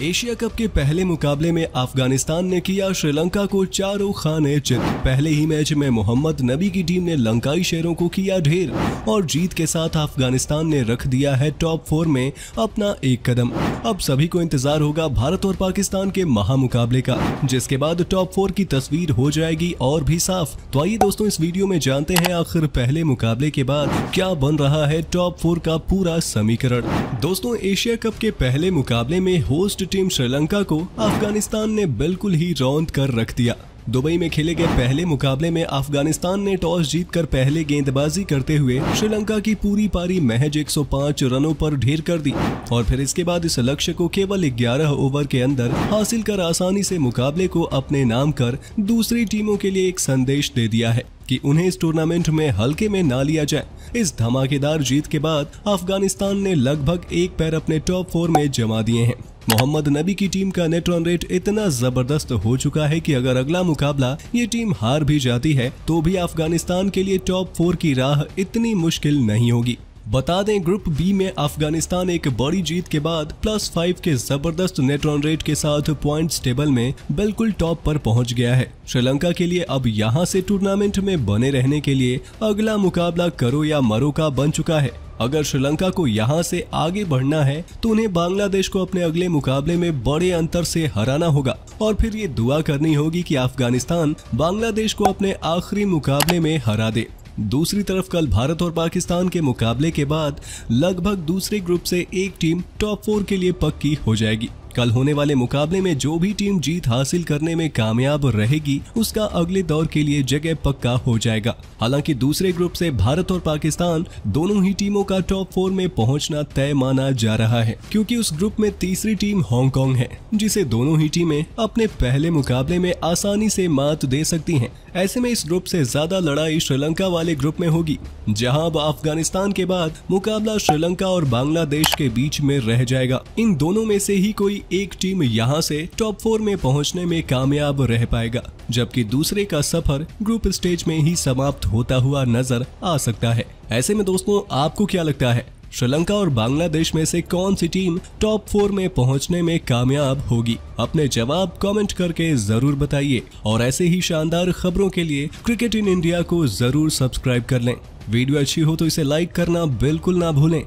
Asia cup के पहले मुकाबले में अफगानिस्तान ने किया श्रीलंका को चारों खाने चित पहले ही मैच में मोहम्मद नबी की टीम ने लंकाई शेरों को किया ढेर और जीत के साथ अफगानिस्तान ने रख दिया है टॉप फोर में अपना एक कदम अब सभी को इंतजार होगा भारत और पाकिस्तान के महामुकाबले का जिसके बाद टॉप फोर की तस्वीर हो जाएगी और भी साफ तो आइए दोस्तों इस वीडियो में जानते हैं आखिर पहले मुकाबले के बाद क्या बन रहा है टॉप फोर का पूरा समीकरण दोस्तों एशिया कप के पहले मुकाबले में होस्ट टेस्ट टीम श्रीलंका को अफगानिस्तान ने बिल्कुल ही रौंद कर रख दिया दुबई में खेले गए पहले मुकाबले में अफगानिस्तान ने टॉस जीतकर पहले गेंदबाजी करते हुए श्रीलंका की पूरी पारी महज 105 रनों पर ढेर कर दी और फिर इसके बाद इस लक्ष्य को केवल 11 ओवर के अंदर हासिल कर आसानी से मुकाबले को अपने नाम कर दूसरी टीमों के लिए एक संदेश दे दिया है कि उन्हें इस टूर्नामेंट में हल्के में ना लिया जाए इस धमाकेदार जीत के बाद अफगानिस्तान ने लगभग एक पैर अपने टॉप फोर में जमा दिए हैं मोहम्मद नबी की टीम का नेट रन रेट इतना जबरदस्त हो चुका है कि अगर अगला मुकाबला ये टीम हार भी जाती है तो भी अफगानिस्तान के लिए टॉप फोर की राह इतनी मुश्किल नहीं होगी बता दें ग्रुप बी में अफगानिस्तान एक बड़ी जीत के बाद प्लस फाइव के जबरदस्त नेट रन रेट के साथ पॉइंट्स टेबल में बिल्कुल टॉप पर पहुंच गया है श्रीलंका के लिए अब यहां से टूर्नामेंट में बने रहने के लिए अगला मुकाबला करो या मरो का बन चुका है अगर श्रीलंका को यहां से आगे बढ़ना है तो उन्हें बांग्लादेश को अपने अगले मुकाबले में बड़े अंतर से हराना होगा और फिर ये दुआ करनी होगी कि अफगानिस्तान बांग्लादेश को अपने आखिरी मुकाबले में हरा दे दूसरी तरफ कल भारत और पाकिस्तान के मुकाबले के बाद लगभग दूसरे ग्रुप से एक टीम टॉप फोर के लिए पक्की हो जाएगी कल होने वाले मुकाबले में जो भी टीम जीत हासिल करने में कामयाब रहेगी उसका अगले दौर के लिए जगह पक्का हो जाएगा हालांकि दूसरे ग्रुप से भारत और पाकिस्तान दोनों ही टीमों का टॉप फोर में पहुंचना तय माना जा रहा है क्योंकि उस ग्रुप में तीसरी टीम हांगकांग है जिसे दोनों ही टीमें अपने पहले मुकाबले में आसानी से मात दे सकती हैं। ऐसे में इस ग्रुप से ज्यादा लड़ाई श्रीलंका वाले ग्रुप में होगी जहां अब अफगानिस्तान के बाद मुकाबला श्रीलंका और बांग्लादेश के बीच में रह जाएगा इन दोनों में से ही कोई एक टीम यहाँ से टॉप फोर में पहुँचने में कामयाब रह पाएगा जबकि दूसरे का सफर ग्रुप स्टेज में ही समाप्त होता हुआ नजर आ सकता है ऐसे में दोस्तों आपको क्या लगता है श्रीलंका और बांग्लादेश में से कौन सी टीम टॉप फोर में पहुंचने में कामयाब होगी अपने जवाब कमेंट करके जरूर बताइए और ऐसे ही शानदार खबरों के लिए क्रिकेट इन इंडिया को जरूर सब्सक्राइब कर लें वीडियो अच्छी हो तो इसे लाइक करना बिल्कुल ना भूलें